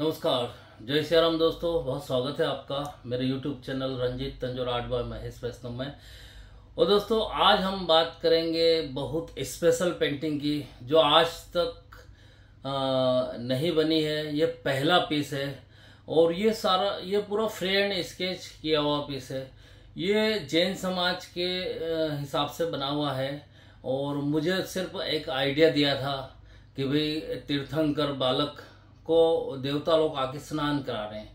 नमस्कार जय श्री राम दोस्तों बहुत स्वागत है आपका मेरे YouTube channel Ranjit Tanjore art by Mahesh Vaishnav में और दोस्तों आज हम बात करेंगे बहुत स्पेशल पेंटिंग की जो आज तक आ, नहीं बनी है ये पहला पीस है और ये सारा ये पूरा फ्रेंड स्केच किया हुआ पीस है ये जैन समाज के हिसाब से बना हुआ है और मुझे सिर्फ एक आइडिया दिया था कि भाई तीर्थंकर बालक को देवता लोग आके स्नान करा रहे हैं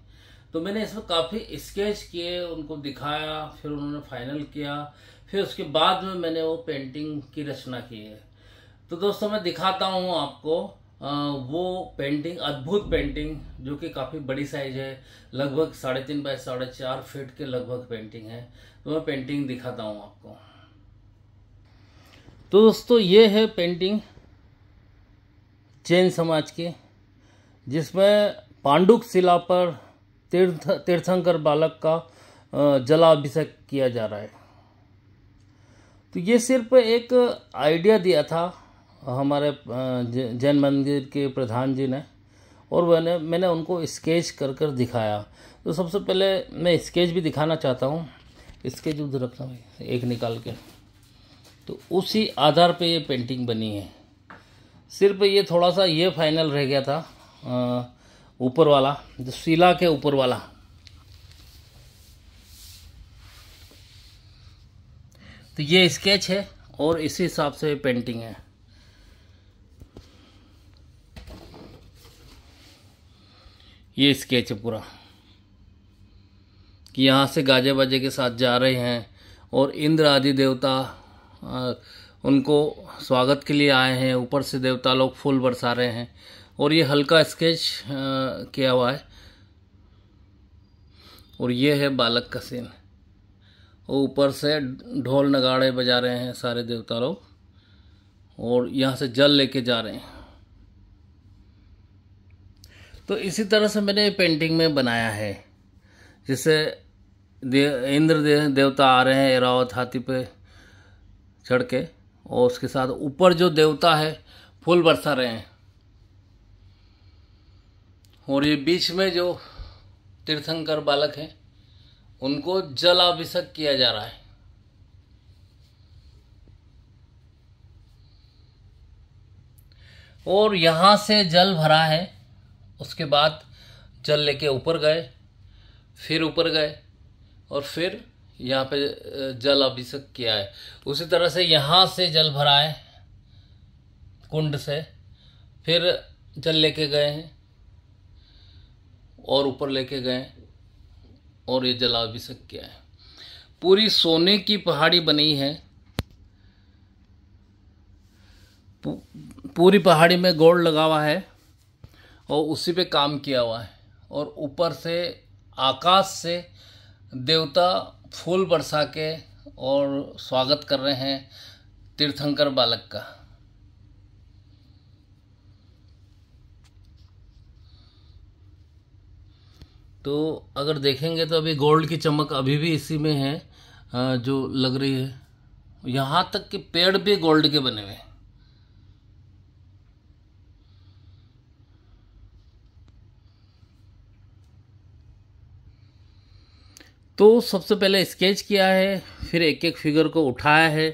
तो मैंने इसमें काफ़ी स्केच किए उनको दिखाया फिर उन्होंने फाइनल किया फिर उसके बाद में मैंने वो पेंटिंग की रचना की है तो दोस्तों मैं दिखाता हूँ आपको वो पेंटिंग अद्भुत पेंटिंग जो कि काफ़ी बड़ी साइज है लगभग साढ़े तीन बाय साढ़े चार फीट के लगभग पेंटिंग है तो मैं पेंटिंग दिखाता हूँ आपको तो दोस्तों ये है पेंटिंग जैन समाज की जिसमें पांडुक शिला पर तीर्थ तीर्थंकर बालक का जलाभिषेक किया जा रहा है तो ये सिर्फ एक आइडिया दिया था हमारे जैन मंदिर के प्रधान जी ने और मैंने मैंने उनको स्केच कर कर दिखाया तो सबसे पहले मैं स्केच भी दिखाना चाहता हूँ स्केच उधर रखना भाई एक निकाल के तो उसी आधार पे ये पेंटिंग बनी है सिर्फ ये थोड़ा सा ये फाइनल रह गया था ऊपर वाला जो शिला के ऊपर वाला तो ये स्केच है और इसी हिसाब से पेंटिंग है ये स्केच है पूरा कि यहाँ से गाजे बाजे के साथ जा रहे हैं और इंद्र आदि देवता उनको स्वागत के लिए आए हैं ऊपर से देवता लोग फूल बरसा रहे हैं और ये हल्का स्केच किया हुआ है और ये है बालक का सीन ऊपर से ढोल नगाड़े बजा रहे हैं सारे देवता लोग और यहाँ से जल लेके जा रहे हैं तो इसी तरह से मैंने पेंटिंग में बनाया है जैसे देव इंद्र देवता आ रहे हैं एरावत हाथी पे चढ़ के और उसके साथ ऊपर जो देवता है फूल बरसा रहे हैं और ये बीच में जो तीर्थंकर बालक हैं उनको जलाभिषेक किया जा रहा है और यहाँ से जल भरा है उसके बाद जल लेके ऊपर गए फिर ऊपर गए और फिर यहाँ पे जल अभिषेक किया है उसी तरह से यहाँ से जल भरा है कुंड से फिर जल लेके गए हैं और ऊपर लेके गए और ये जलाभिषेक किया है पूरी सोने की पहाड़ी बनी है पूरी पहाड़ी में गोड़ लगा हुआ है और उसी पे काम किया हुआ है और ऊपर से आकाश से देवता फूल बरसा के और स्वागत कर रहे हैं तीर्थंकर बालक का तो अगर देखेंगे तो अभी गोल्ड की चमक अभी भी इसी में है जो लग रही है यहाँ तक कि पेड़ भी गोल्ड के बने हुए हैं तो सबसे पहले स्केच किया है फिर एक एक फिगर को उठाया है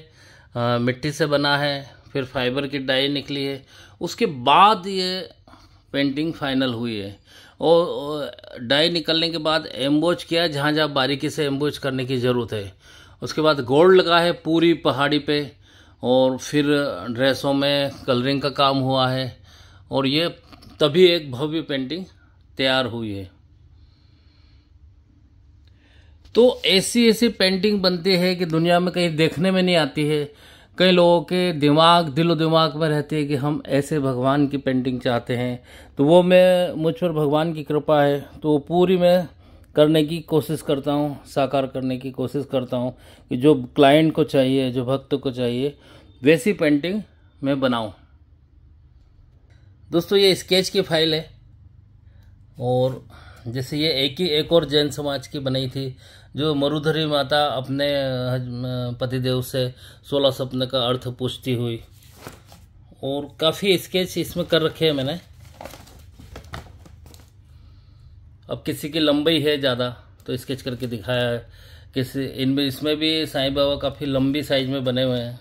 आ, मिट्टी से बना है फिर फाइबर की डाई निकली है उसके बाद ये पेंटिंग फाइनल हुई है और डाई निकलने के बाद एम्बोज किया जहाँ जहाँ बारीकी से एम्बोज करने की ज़रूरत है उसके बाद गोल्ड लगा है पूरी पहाड़ी पे और फिर ड्रेसों में कलरिंग का काम हुआ है और ये तभी एक भव्य पेंटिंग तैयार हुई है तो ऐसी ऐसी पेंटिंग बनती है कि दुनिया में कहीं देखने में नहीं आती है कई लोगों के दिमाग दिलो दिमाग में रहते हैं कि हम ऐसे भगवान की पेंटिंग चाहते हैं तो वो मैं मुझ पर भगवान की कृपा है तो वो पूरी मैं करने की कोशिश करता हूँ साकार करने की कोशिश करता हूँ कि जो क्लाइंट को चाहिए जो भक्त को चाहिए वैसी पेंटिंग मैं बनाऊँ दोस्तों ये स्केच की फाइल है और जैसे ये एक ही एक और जैन समाज की बनाई थी जो मरुधरी माता अपने पतिदेव से सोलह स्वप्न का अर्थ पूछती हुई और काफ़ी स्केच इसमें कर रखे हैं मैंने अब किसी की लंबाई है ज़्यादा तो स्केच करके दिखाया है किसी इनमें इसमें भी साईं बाबा काफ़ी लंबी साइज में बने हुए हैं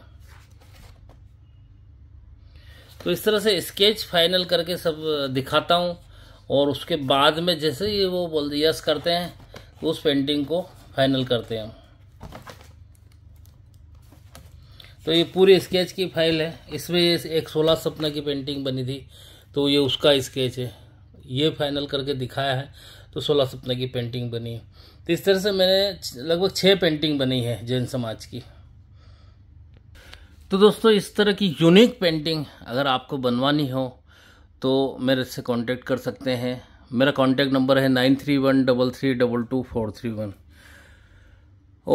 तो इस तरह से स्केच फाइनल करके सब दिखाता हूँ और उसके बाद में जैसे ही वो बोल यस करते हैं तो उस पेंटिंग को फाइनल करते हैं हम तो ये पूरी स्केच की फाइल है इसमें एक सोलह सपना की पेंटिंग बनी थी तो ये उसका स्केच है ये फाइनल करके दिखाया है तो सोलह सपना की पेंटिंग बनी है तो इस तरह से मैंने लगभग छः पेंटिंग बनी है जैन समाज की तो दोस्तों इस तरह की यूनिक पेंटिंग अगर आपको बनवानी हो तो मेरे से कांटेक्ट कर सकते हैं मेरा कांटेक्ट नंबर है nine three one double three double two four three one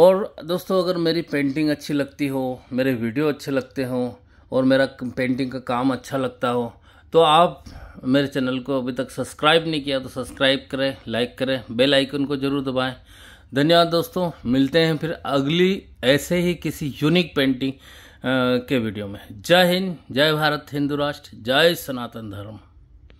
और दोस्तों अगर मेरी पेंटिंग अच्छी लगती हो मेरे वीडियो अच्छे लगते हो और मेरा पेंटिंग का काम अच्छा लगता हो तो आप मेरे चैनल को अभी तक सब्सक्राइब नहीं किया तो सब्सक्राइब करें लाइक करें बेल आइकन को ज़रूर दबाएं धन्यवाद दोस्तों मिलते हैं फिर अगली ऐसे ही किसी यूनिक पेंटिंग के वीडियो में जय हिंद जय भारत हिंदू राष्ट्र जय सनातन धर्म